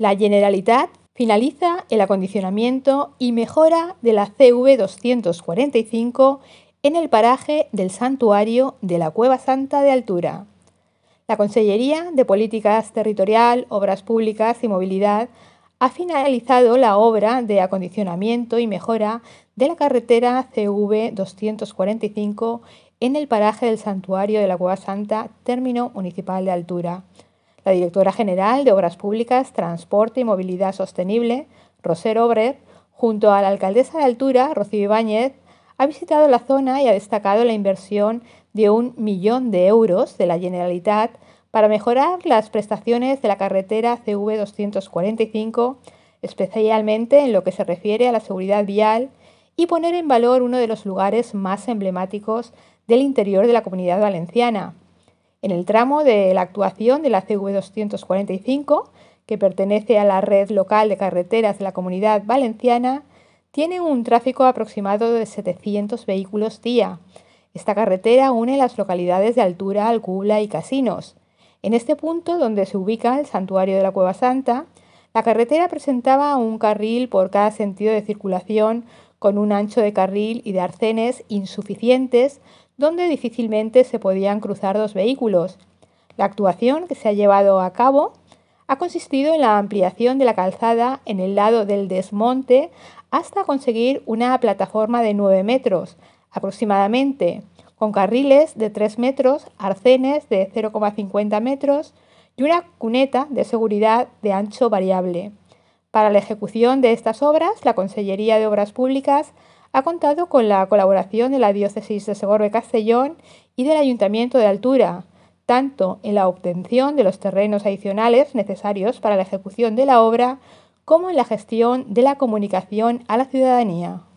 La Generalitat finaliza el acondicionamiento y mejora de la CV 245 en el paraje del santuario de la Cueva Santa de Altura. La Consellería de Políticas Territorial, Obras Públicas y Movilidad ha finalizado la obra de acondicionamiento y mejora de la carretera CV 245 en el paraje del santuario de la Cueva Santa, término municipal de altura la directora general de Obras Públicas, Transporte y Movilidad Sostenible, Roser Obrer, junto a la alcaldesa de Altura, Rocío Ibáñez, ha visitado la zona y ha destacado la inversión de un millón de euros de la Generalitat para mejorar las prestaciones de la carretera CV245, especialmente en lo que se refiere a la seguridad vial y poner en valor uno de los lugares más emblemáticos del interior de la comunidad valenciana, en el tramo de la actuación de la CV245, que pertenece a la red local de carreteras de la Comunidad Valenciana, tiene un tráfico aproximado de 700 vehículos día. Esta carretera une las localidades de Altura, Alcubla y Casinos. En este punto, donde se ubica el santuario de la Cueva Santa, la carretera presentaba un carril por cada sentido de circulación con un ancho de carril y de arcenes insuficientes donde difícilmente se podían cruzar dos vehículos. La actuación que se ha llevado a cabo ha consistido en la ampliación de la calzada en el lado del desmonte hasta conseguir una plataforma de 9 metros aproximadamente, con carriles de 3 metros, arcenes de 0,50 metros y una cuneta de seguridad de ancho variable. Para la ejecución de estas obras, la Consellería de Obras Públicas ha contado con la colaboración de la Diócesis de Segorbe-Castellón y del Ayuntamiento de Altura, tanto en la obtención de los terrenos adicionales necesarios para la ejecución de la obra como en la gestión de la comunicación a la ciudadanía.